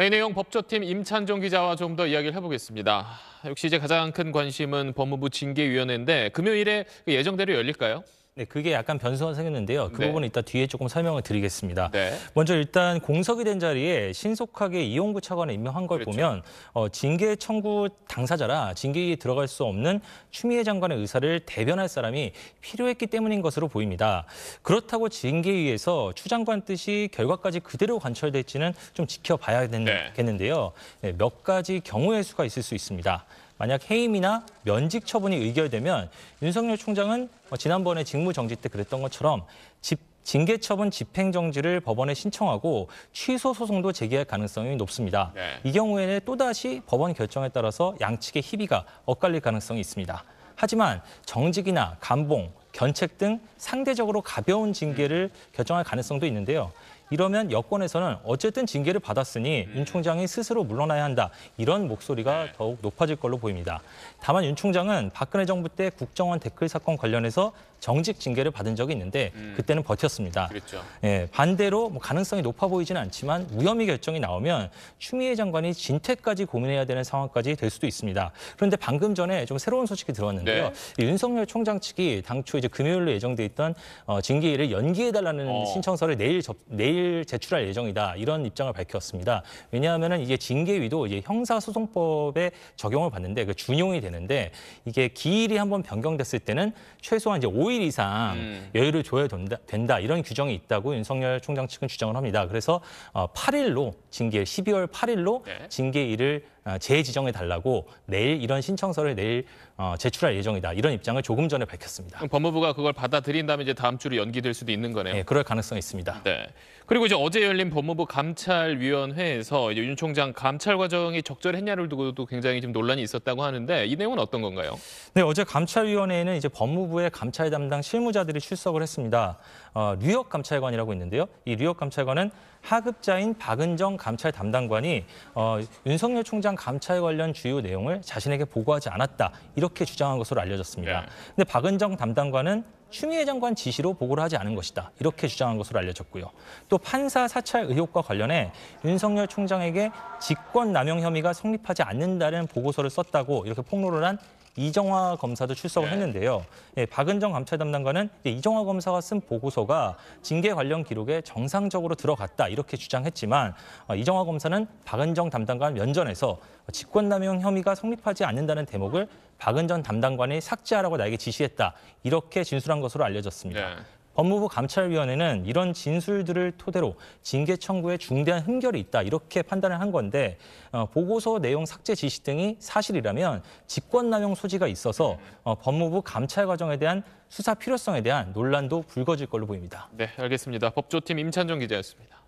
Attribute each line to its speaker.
Speaker 1: 네, 내용 법조팀 임찬종 기자와 좀 더 이야기를 해보겠습니다. 역시 이제 가장 큰 관심은 법무부 징계위원회인데 금요일에 그 예정대로 열릴까요? 네, 그게 약간 변수가 생겼는데요.
Speaker 2: 그 네. 부분은 이따 뒤에 조금 설명을 드리겠습니다. 네. 먼저 일단 공석이 된 자리에 신속하게 이용구 차관을 임명한 걸 그렇죠. 보면 어, 징계 청구 당사자라 징계에 들어갈 수 없는 추미애 장관의 의사를 대변할 사람이 필요했기 때문인 것으로 보입니다. 그렇다고 징계위에서 추 장관 뜻이 결과까지 그대로 관철될지는 좀 지켜봐야 되겠는데요. 네. 네, 몇 가지 경우의 수가 있을 수 있습니다. 만약 해임이나 면직 처분이 의결되면 윤석열 총장은 뭐 지난번에 직무정지 때 그랬던 것처럼 집 징계처분 집행정지를 법원에 신청하고 취소 소송도 제기할 가능성이 높습니다. 네. 이 경우에는 또다시 법원 결정에 따라서 양측의 희비가 엇갈릴 가능성이 있습니다. 하지만 정직이나 감봉, 견책 등 상대적으로 가벼운 징계를 결정할 가능성도 있는데요. 이러면 여권에서는 어쨌든 징계를 받았으니 예. 윤 총장이 스스로 물러나야 한다. 이런 목소리가 예. 더욱 높아질 걸로 보입니다. 다만 윤 총장은 박근혜 정부 때 국정원 댓글 사건 관련해서 정직 징계를 받은 적이 있는데 음. 그때는 버텼습니다. 그랬죠. 예, 반대로 뭐 가능성이 높아 보이지는 않지만 무혐의 결정이 나오면 추미애 장관이 진퇴까지 고민해야 되는 상황까지 될 수도 있습니다. 그런데 방금 전에 좀 새로운 소식이 들어왔는데요. 네. 윤석열 총장 측이 당초 이제 금요일로 예정돼 있던 어, 징계일을 연기해달라는 어. 신청서를 내일 접, 내일 소송을 제출할 예정이다 이런 입장을 밝혔습니다. 왜냐하면 이게 징계위도 이제 형사소송법에 적용을 받는데 그 준용이 되는데 이게 기일이 한번 변경됐을 때는 최소한 이제 5일 이상 음. 여유를 줘야 된다, 된다 이런 규정이 있다고 윤석열 총장 측은 주장을 합니다. 그래서 어, 8일로 징계 12월 8일로 징계일을 아, 재지정해 달라고 내일 이런 신청서를 내일 어, 제출할 예정이다. 이런 입장을 조금 전에 밝혔습니다. 법무부가 그걸 받아들인다면 이제 다음 주로 연기될
Speaker 1: 수도 있는 거네요. 네, 그럴 가능성이 있습니다. 네. 그리고 이제 어제 열린 법무부 감찰위원회에서 윤 총장 감찰 과정이 적절했냐를 두고도 굉장히 좀 논란이 있었다고 하는데 이 내용은 어떤 건가요?
Speaker 2: 네, 어제 감찰위원회에는 이제 법무부의 감찰 담당 실무자들이 출석을 했습니다. 어, 류혁 감찰관이라고 있는데요. 이 류혁 감찰관은 하급자인 박은정 감찰 담당관이 어, 윤석열 총장 감찰 관련 주요 내용을 자신에게 보고하지 않았다 이렇게 주장한 것으로 알려졌습니다. 네. 근데 박은정 담당관은 추미애 장관 지시로 보고를 하지 않은 것이다. 이렇게 주장한 것으로 알려졌고요. 또 판사 사찰 의혹과 관련해 윤석열 총장에게 직권 남용 혐의가 성립하지 않는다는 보고서를 썼다고 이렇게 폭로를 한 이정화 검사도 출석을 네. 했는데요. 예, 박은정 감찰 담당관은 이정화 검사가 쓴 보고서가 징계 관련 기록에 정상적으로 들어갔다 이렇게 주장했지만 어, 이정화 검사는 박은정 담당관 면전에서 직권남용 혐의가 성립하지 않는다는 대목을 박은전 담당관이 삭제하라고 나에게 지시했다. 이렇게 진술한 것으로 알려졌습니다. 네. 법무부 감찰위원회는 이런 진술들을 토대로 징계 청구에 중대한 흠결이 있다 이렇게 판단을 한 건데 어, 보고서 내용 삭제 지시 등이 사실이라면 직권남용 소지가 있어서 네. 어, 법무부 감찰 과정에 대한 수사 필요성에 대한 논란도 불거질 걸로 보입니다. 네, 알겠습니다.
Speaker 1: 법조팀 임찬종 기자였습니다.